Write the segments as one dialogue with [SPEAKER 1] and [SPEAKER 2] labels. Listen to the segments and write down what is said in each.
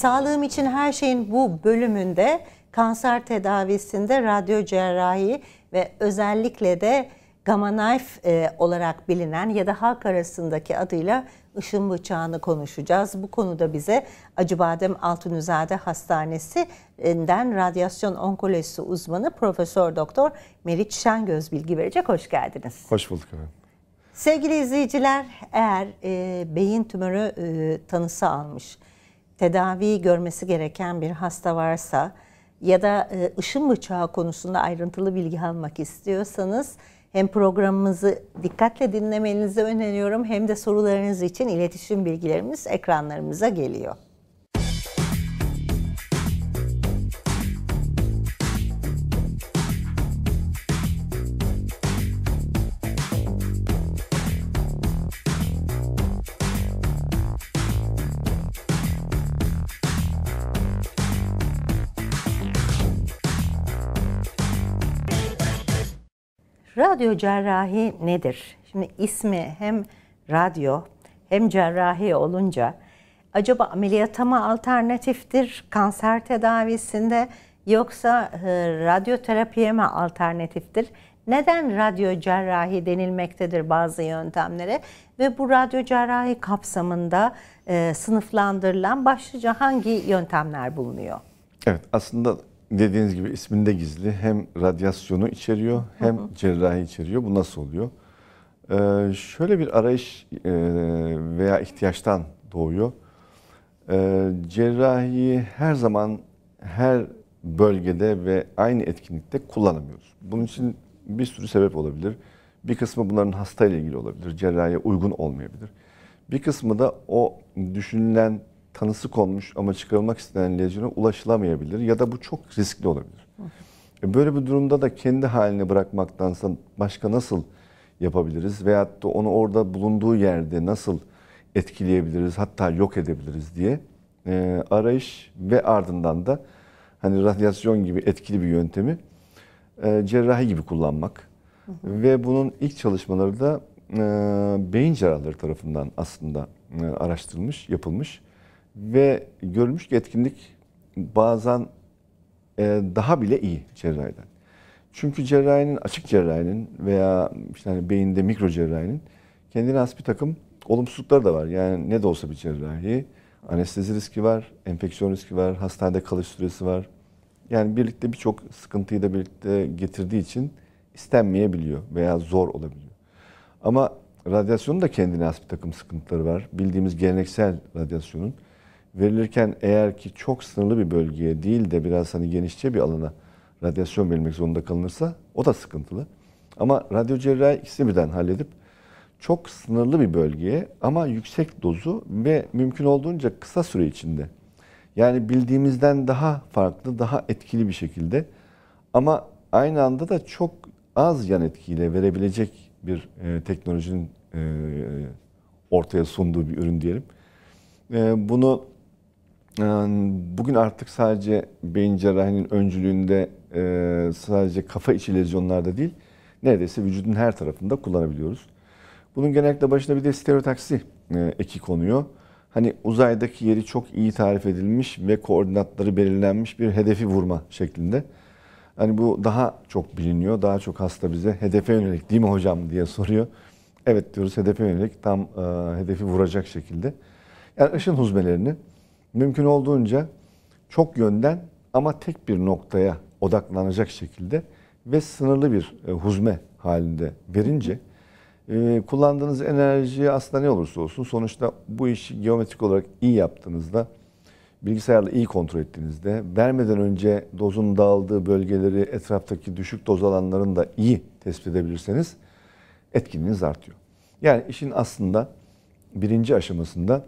[SPEAKER 1] Sağlığım için her şeyin bu bölümünde kanser tedavisinde radyo cerrahi ve özellikle de Gamma Knife e, olarak bilinen ya da halk arasındaki adıyla ışın bıçağını konuşacağız. Bu konuda bize Acıbadem Altunüzade Hastanesi'nden radyasyon onkolojisi uzmanı Profesör Doktor Meriç Şengöz bilgi verecek. Hoş geldiniz. Hoş bulduk efendim. Sevgili izleyiciler eğer e, beyin tümörü e, tanısı almış tedavi görmesi gereken bir hasta varsa ya da e, ışın bıçağı konusunda ayrıntılı bilgi almak istiyorsanız hem programımızı dikkatle dinlemenizi öneriyorum hem de sorularınız için iletişim bilgilerimiz ekranlarımıza geliyor. Radyo cerrahi nedir? Şimdi ismi hem radyo hem cerrahi olunca acaba ameliyata mı alternatiftir kanser tedavisinde yoksa e, radyoterapiye mi alternatiftir? Neden radyo cerrahi denilmektedir bazı yöntemlere ve bu radyo cerrahi kapsamında e, sınıflandırılan başlıca hangi yöntemler bulunuyor?
[SPEAKER 2] Evet aslında dediğiniz gibi isminde gizli hem radyasyonu içeriyor hem hı hı. cerrahi içeriyor. Bu nasıl oluyor? Ee, şöyle bir arayış e, veya ihtiyaçtan doğuyor. Ee, cerrahiyi her zaman her bölgede ve aynı etkinlikte kullanamıyoruz. Bunun için bir sürü sebep olabilir. Bir kısmı bunların hasta ile ilgili olabilir. Cerrahiye uygun olmayabilir. Bir kısmı da o düşünülen tanısı konmuş ama çıkarılmak istenen lezyona ulaşılamayabilir ya da bu çok riskli olabilir. E, böyle bir durumda da kendi haline bırakmaktansa başka nasıl yapabiliriz veyahut da onu orada bulunduğu yerde nasıl etkileyebiliriz hatta yok edebiliriz diye e, arayış ve ardından da hani radyasyon gibi etkili bir yöntemi e, cerrahi gibi kullanmak ve bunun ilk çalışmaları da e, beyin cerrahları tarafından aslında e, araştırılmış, yapılmış. Ve görülmüş ki etkinlik bazen e, daha bile iyi cerrahiden. Çünkü cerrahinin, açık cerrahinin veya işte hani beyinde mikro cerrahinin kendine has bir takım olumsuzlukları da var. Yani ne de olsa bir cerrahi anestezi riski var, enfeksiyon riski var, hastanede kalış süresi var. Yani birlikte birçok sıkıntıyı da birlikte getirdiği için istenmeyebiliyor veya zor olabiliyor. Ama radyasyonun da kendine has bir takım sıkıntıları var. Bildiğimiz geleneksel radyasyonun verilirken eğer ki çok sınırlı bir bölgeye değil de biraz hani genişçe bir alana radyasyon verilmek zorunda kalınırsa o da sıkıntılı. Ama radyo cerrahi ikisini birden halledip çok sınırlı bir bölgeye ama yüksek dozu ve mümkün olduğunca kısa süre içinde yani bildiğimizden daha farklı, daha etkili bir şekilde ama aynı anda da çok az yan etkiyle verebilecek bir e, teknolojinin e, ortaya sunduğu bir ürün diyelim. E, bunu ee, bugün artık sadece beyin cerrahinin öncülüğünde e, sadece kafa içi lezyonlarda değil, neredeyse vücudun her tarafında kullanabiliyoruz. Bunun genellikle başına bir de stereotaksi e, eki konuyor. Hani uzaydaki yeri çok iyi tarif edilmiş ve koordinatları belirlenmiş bir hedefi vurma şeklinde. Hani bu daha çok biliniyor, daha çok hasta bize hedefe yönelik değil mi hocam diye soruyor. Evet diyoruz hedefe yönelik tam e, hedefi vuracak şekilde. Yani ışın huzmelerini mümkün olduğunca çok yönden ama tek bir noktaya odaklanacak şekilde ve sınırlı bir e, huzme halinde verince e, kullandığınız enerji aslında ne olursa olsun sonuçta bu işi geometrik olarak iyi yaptığınızda bilgisayarla iyi kontrol ettiğinizde vermeden önce dozun dağıldığı bölgeleri etraftaki düşük doz alanlarını da iyi tespit edebilirseniz etkinliğiniz artıyor. Yani işin aslında birinci aşamasında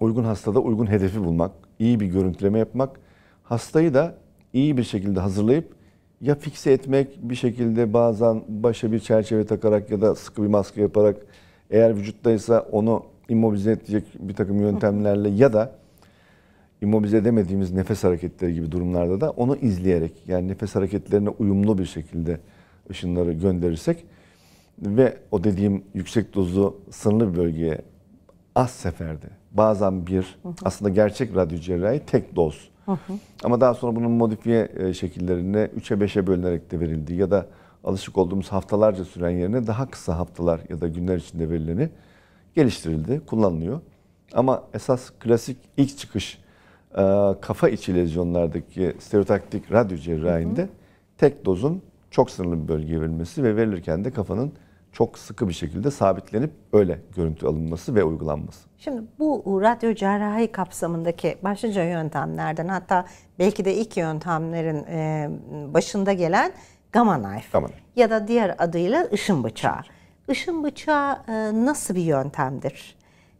[SPEAKER 2] Uygun hastada uygun hedefi bulmak, iyi bir görüntüleme yapmak, hastayı da iyi bir şekilde hazırlayıp ya fikse etmek bir şekilde bazen başa bir çerçeve takarak ya da sıkı bir maske yaparak eğer vücuttaysa onu immobilize edecek bir takım yöntemlerle ya da immobilize edemediğimiz nefes hareketleri gibi durumlarda da onu izleyerek yani nefes hareketlerine uyumlu bir şekilde ışınları gönderirsek ve o dediğim yüksek dozlu sınırlı bir bölgeye az seferde. Bazen bir hı hı. aslında gerçek radyo cerrahi tek doz. Hı hı. Ama daha sonra bunun modifiye e, şekillerine 3'e 5'e bölünerek de verildi ya da alışık olduğumuz haftalarca süren yerine daha kısa haftalar ya da günler içinde verileni geliştirildi, kullanılıyor. Ama esas klasik ilk çıkış e, kafa içi lezyonlardaki stereotaktik radyo cerrahinde hı hı. tek dozun çok sınırlı bir bölgeye verilmesi ve verilirken de kafanın çok sıkı bir şekilde sabitlenip öyle görüntü alınması ve uygulanması.
[SPEAKER 1] Şimdi bu radyo cerrahi kapsamındaki başlıca yöntemlerden hatta belki de ilk yöntemlerin e, başında gelen gamma knife tamam. ya da diğer adıyla ışın bıçağı. Işın bıçağı e, nasıl bir yöntemdir?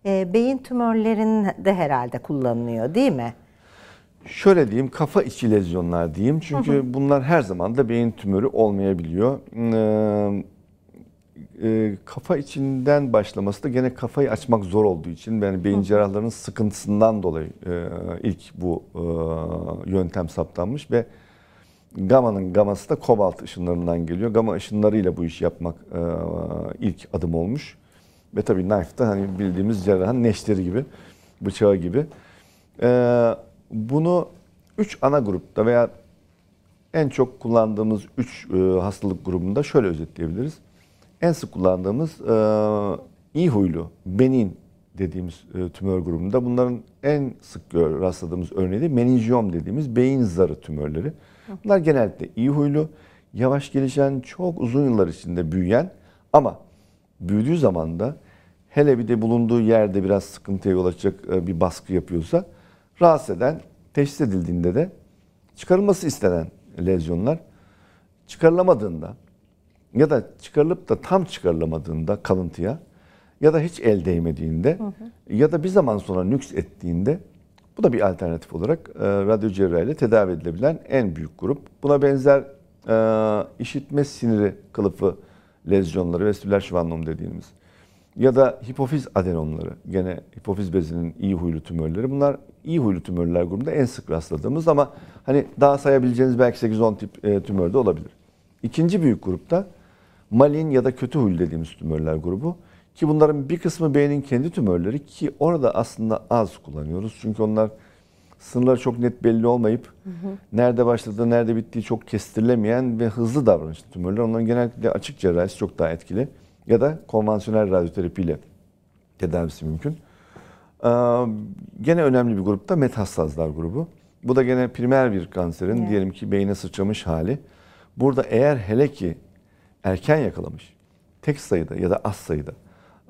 [SPEAKER 1] E, beyin tümörlerinde herhalde kullanılıyor değil mi?
[SPEAKER 2] Şöyle diyeyim kafa içi lezyonlar diyeyim. Çünkü hı hı. bunlar her zaman da beyin tümörü olmayabiliyor. Ee, e, kafa içinden başlaması da gene kafayı açmak zor olduğu için yani beyin cerrahlarının sıkıntısından dolayı e, ilk bu e, yöntem saptanmış ve gama'nın gaması da kobalt ışınlarından geliyor. Gama ışınlarıyla bu işi yapmak e, ilk adım olmuş. Ve tabii knife da hani bildiğimiz cerrahın neşteri gibi, bıçağı gibi. E, bunu üç ana grupta veya en çok kullandığımız üç e, hastalık grubunda şöyle özetleyebiliriz en sık kullandığımız e, iyi huylu benin dediğimiz e, tümör grubunda bunların en sık rastladığımız örneği de meninjiyom dediğimiz beyin zarı tümörleri. Bunlar genellikle iyi huylu, yavaş gelişen, çok uzun yıllar içinde büyüyen ama büyüdüğü zaman da hele bir de bulunduğu yerde biraz sıkıntıya yol açacak e, bir baskı yapıyorsa rahatsız eden, teşhis edildiğinde de çıkarılması istenen lezyonlar çıkarılamadığında ya da çıkarılıp da tam çıkarılamadığında kalıntıya ya da hiç el değmediğinde hı hı. ya da bir zaman sonra nüks ettiğinde bu da bir alternatif olarak e, radyo cerrahiyle tedavi edilebilen en büyük grup. Buna benzer e, işitme siniri kılıfı lezyonları vestibüler şivanlom dediğimiz ya da hipofiz adenomları gene hipofiz bezinin iyi huylu tümörleri bunlar iyi huylu tümörler grubunda en sık rastladığımız ama hani daha sayabileceğiniz belki 8-10 tip e, tümör de olabilir. İkinci büyük grupta Malin ya da kötü huylu dediğimiz tümörler grubu. Ki bunların bir kısmı beynin kendi tümörleri ki orada aslında az kullanıyoruz. Çünkü onlar sınırları çok net belli olmayıp hı hı. nerede başladığı, nerede bittiği çok kestirilemeyen ve hızlı davranışlı tümörler. Onların genellikle açık cerrahisi çok daha etkili ya da konvansiyonel radyoterapiyle tedavisi mümkün. Ee, gene önemli bir grupta metastazlar grubu. Bu da gene primer bir kanserin evet. diyelim ki beyne sıçramış hali. Burada eğer hele ki erken yakalamış, tek sayıda ya da az sayıda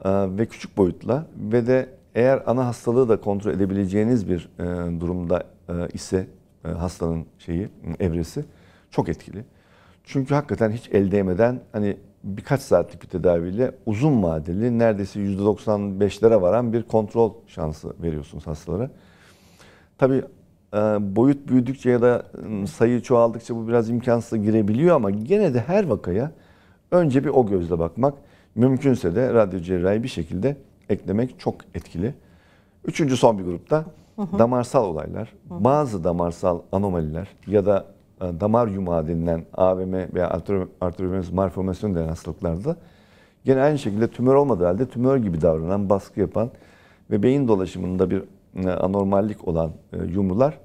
[SPEAKER 2] e, ve küçük boyutla ve de eğer ana hastalığı da kontrol edebileceğiniz bir e, durumda e, ise hastanın şeyi evresi çok etkili. Çünkü hakikaten hiç el değmeden hani birkaç saatlik bir tedaviyle uzun vadeli neredeyse %95'lere varan bir kontrol şansı veriyorsunuz hastalara. Tabi boyut büyüdükçe ya da ıı, sayı çoğaldıkça bu biraz imkansız girebiliyor ama gene de her vakaya Önce bir o gözle bakmak. Mümkünse de radyo cerrahi bir şekilde eklemek çok etkili. Üçüncü son bir grupta hı damarsal olaylar, bazı damarsal anomaliler ya da e, damar yumağı denilen AVM veya arteriovenöz malformasyon denen hastalıklarda gene aynı şekilde tümör olmadığı halde tümör gibi davranan, baskı yapan ve beyin dolaşımında bir e, anormallik olan e, yumrular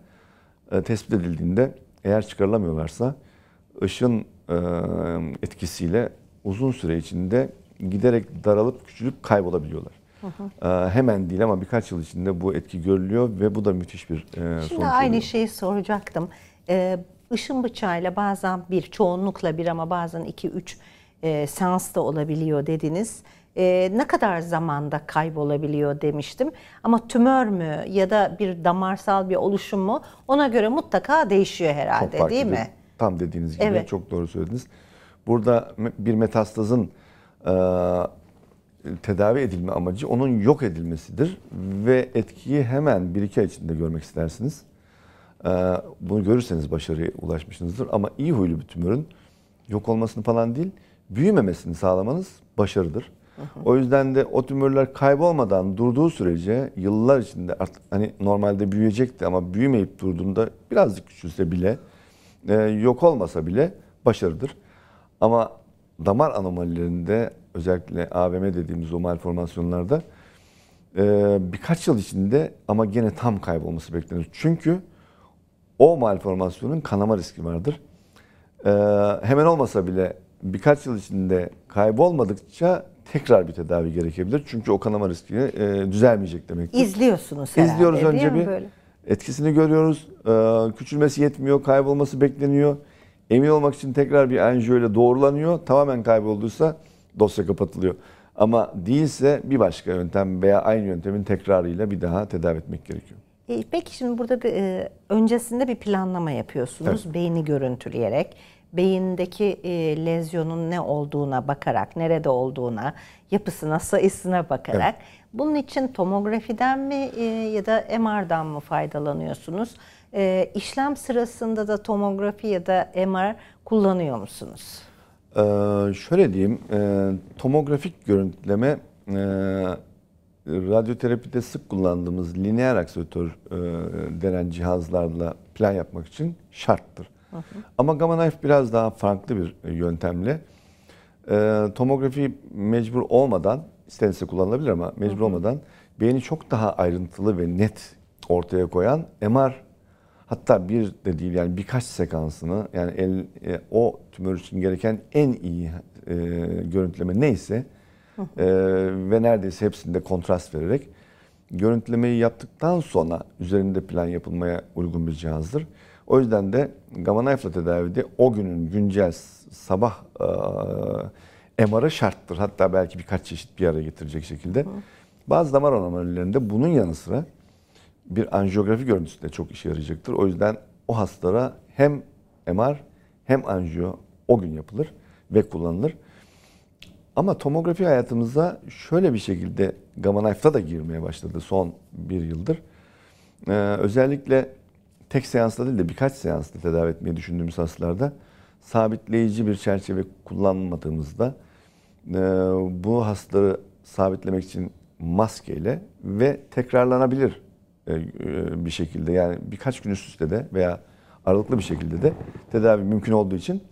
[SPEAKER 2] tespit edildiğinde eğer çıkarılamıyorlarsa ışın etkisiyle uzun süre içinde giderek daralıp küçülüp kaybolabiliyorlar. Hı hı. Hemen değil ama birkaç yıl içinde bu etki görülüyor ve bu da müthiş bir sonuç Şimdi oluyor. aynı
[SPEAKER 1] şeyi soracaktım. Işın bıçağıyla bazen bir çoğunlukla bir ama bazen iki üç seans da olabiliyor dediniz. Ne kadar zamanda kaybolabiliyor demiştim. Ama tümör mü ya da bir damarsal bir oluşum mu ona göre mutlaka değişiyor herhalde değil mi?
[SPEAKER 2] Tam dediğiniz gibi evet. çok doğru söylediniz. Burada bir metastazın e, tedavi edilme amacı onun yok edilmesidir ve etkiyi hemen bir iki ay içinde görmek istersiniz. E, bunu görürseniz başarıya ulaşmışsınızdır ama iyi huylu bir tümörün yok olmasını falan değil, büyümemesini sağlamanız başarıdır. Hı hı. O yüzden de o tümörler kaybolmadan durduğu sürece yıllar içinde artık hani normalde büyüyecekti ama büyümeyip durduğunda birazcık küçülse bile e, yok olmasa bile başarıdır. Ama damar anomalilerinde özellikle AVM dediğimiz o malformasyonlarda e, birkaç yıl içinde ama gene tam kaybolması beklenir. Çünkü o malformasyonun kanama riski vardır. E, hemen olmasa bile birkaç yıl içinde kaybolmadıkça tekrar bir tedavi gerekebilir. Çünkü o kanama riskini e, düzelmeyecek demektir. İzliyorsunuz
[SPEAKER 1] herhalde İzliyoruz önce bir. Böyle?
[SPEAKER 2] etkisini görüyoruz. Ee, küçülmesi yetmiyor, kaybolması bekleniyor. Emin olmak için tekrar bir anjiyo ile doğrulanıyor. Tamamen kaybolduysa dosya kapatılıyor. Ama değilse bir başka yöntem veya aynı yöntemin tekrarıyla bir daha tedavi etmek gerekiyor.
[SPEAKER 1] E, peki şimdi burada bir, e, öncesinde bir planlama yapıyorsunuz evet. beyni görüntüleyerek beyindeki e, lezyonun ne olduğuna bakarak, nerede olduğuna, yapısına, sayısına bakarak. Evet. Bunun için tomografiden mi e, ya da MR'dan mı faydalanıyorsunuz? E, işlem sırasında da tomografi ya da MR kullanıyor
[SPEAKER 2] musunuz? Ee, şöyle diyeyim, e, tomografik görüntüleme e, radyoterapide sık kullandığımız lineer aksiyatör e, denen cihazlarla plan yapmak için şarttır. Hı hı. Ama Gamma Knife biraz daha farklı bir e, yöntemle. E, tomografi mecbur olmadan, istenirse kullanılabilir ama mecbur hı hı. olmadan beyni çok daha ayrıntılı ve net ortaya koyan MR hatta bir de değil yani birkaç sekansını yani el, e, o tümör için gereken en iyi e, görüntüleme neyse hı e, ve neredeyse hepsinde kontrast vererek görüntülemeyi yaptıktan sonra üzerinde plan yapılmaya uygun bir cihazdır. O yüzden de gamma knife'la tedavide o günün güncel sabah e, MR'ı şarttır. Hatta belki birkaç çeşit bir araya getirecek şekilde. Hı. Bazı damar anomalilerinde bunun yanı sıra bir anjiyografi görüntüsü de çok işe yarayacaktır. O yüzden o hastalara hem MR hem anjiyo o gün yapılır ve kullanılır. Ama tomografi hayatımıza şöyle bir şekilde Gamma Knife'da da girmeye başladı son bir yıldır. Ee, özellikle tek seansla değil de birkaç seansla tedavi etmeyi düşündüğümüz hastalarda sabitleyici bir çerçeve kullanmadığımızda e, bu hastaları sabitlemek için maskeyle ve tekrarlanabilir e, e, bir şekilde yani birkaç gün üst üste de veya aralıklı bir şekilde de tedavi mümkün olduğu için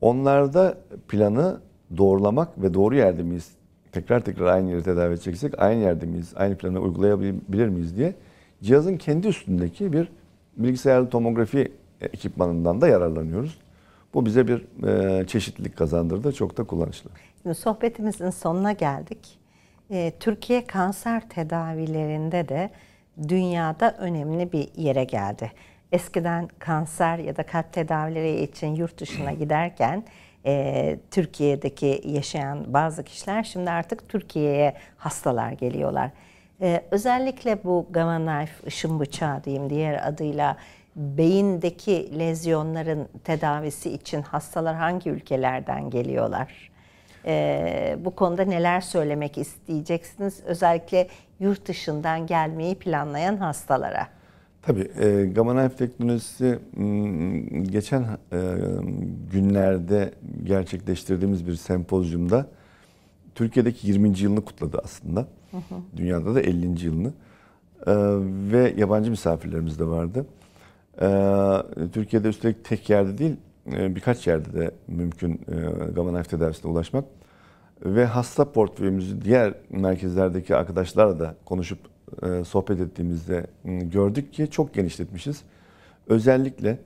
[SPEAKER 2] onlarda planı doğrulamak ve doğru yerde miyiz? Tekrar tekrar aynı yeri tedavi edeceksek aynı yerde miyiz? Aynı planı uygulayabilir miyiz diye cihazın kendi üstündeki bir bilgisayarlı tomografi ekipmanından da yararlanıyoruz. Bu bize bir e, çeşitlilik kazandırdı. Çok da kullanışlı.
[SPEAKER 1] Şimdi sohbetimizin sonuna geldik. E, Türkiye kanser tedavilerinde de dünyada önemli bir yere geldi. Eskiden kanser ya da kalp tedavileri için yurt dışına giderken e, Türkiye'deki yaşayan bazı kişiler şimdi artık Türkiye'ye hastalar geliyorlar. Ee, özellikle bu gamma knife ışın bıçağı diyeyim diğer adıyla beyindeki lezyonların tedavisi için hastalar hangi ülkelerden geliyorlar? Ee, bu konuda neler söylemek isteyeceksiniz? Özellikle yurt dışından gelmeyi planlayan hastalara.
[SPEAKER 2] Tabii e, gamma knife teknolojisi hmm, geçen e, günlerde gerçekleştirdiğimiz bir sempozyumda Türkiye'deki 20. yılını kutladı aslında. Dünyada da 50. yılını. Ee, ve yabancı misafirlerimiz de vardı. Ee, Türkiye'de üstelik tek yerde değil, e, birkaç yerde de mümkün e, gamma knife tedavisine ulaşmak. Ve hasta portföyümüzü diğer merkezlerdeki arkadaşlarla da konuşup e, sohbet ettiğimizde gördük ki çok genişletmişiz. Özellikle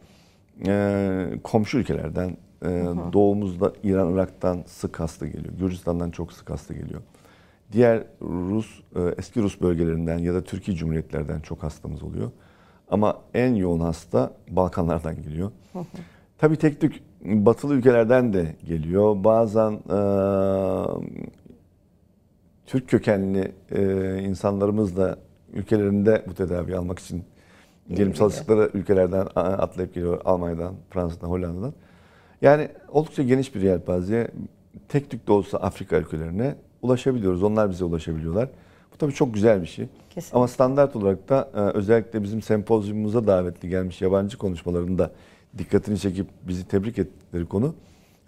[SPEAKER 2] e, komşu ülkelerden, e, doğumuzda İran, Irak'tan sık hasta geliyor. Gürcistan'dan çok sık hasta geliyor. Diğer Rus, e, eski Rus bölgelerinden ya da Türkiye Cumhuriyetlerden çok hastamız oluyor. Ama en yoğun hasta Balkanlardan geliyor. Tabii tek tük batılı ülkelerden de geliyor. Bazen e, Türk kökenli e, insanlarımız da ülkelerinde bu tedavi almak için diyelim çalıştıkları ülkelerden atlayıp geliyor. Almanya'dan, Fransa'dan, Hollanda'dan. Yani oldukça geniş bir yelpaze. Tek tük de olsa Afrika ülkelerine, ulaşabiliyoruz. Onlar bize ulaşabiliyorlar. Bu tabii çok güzel bir şey. Kesinlikle. Ama standart olarak da e, özellikle bizim sempozyumumuza davetli gelmiş yabancı konuşmalarında dikkatini çekip bizi tebrik ettikleri konu.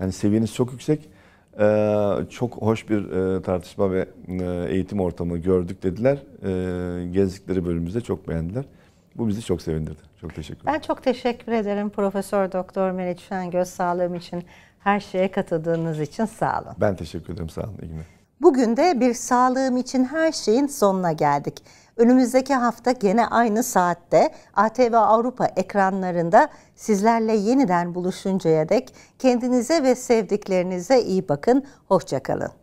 [SPEAKER 2] Yani seviyeniz çok yüksek. E, çok hoş bir e, tartışma ve eğitim ortamı gördük dediler. Gezdikleri bölümümüzde çok beğendiler. Bu bizi çok sevindirdi. Çok teşekkür ederim. Ben
[SPEAKER 1] çok teşekkür ederim Profesör Doktor Meriç Şengöz sağlığım için her şeye katıldığınız için sağ olun.
[SPEAKER 2] Ben teşekkür ederim. Sağ olun. İyi günler.
[SPEAKER 1] Bugün de bir sağlığım için her şeyin sonuna geldik. Önümüzdeki hafta gene aynı saatte ATV Avrupa ekranlarında sizlerle yeniden buluşuncaya dek kendinize ve sevdiklerinize iyi bakın. Hoşçakalın.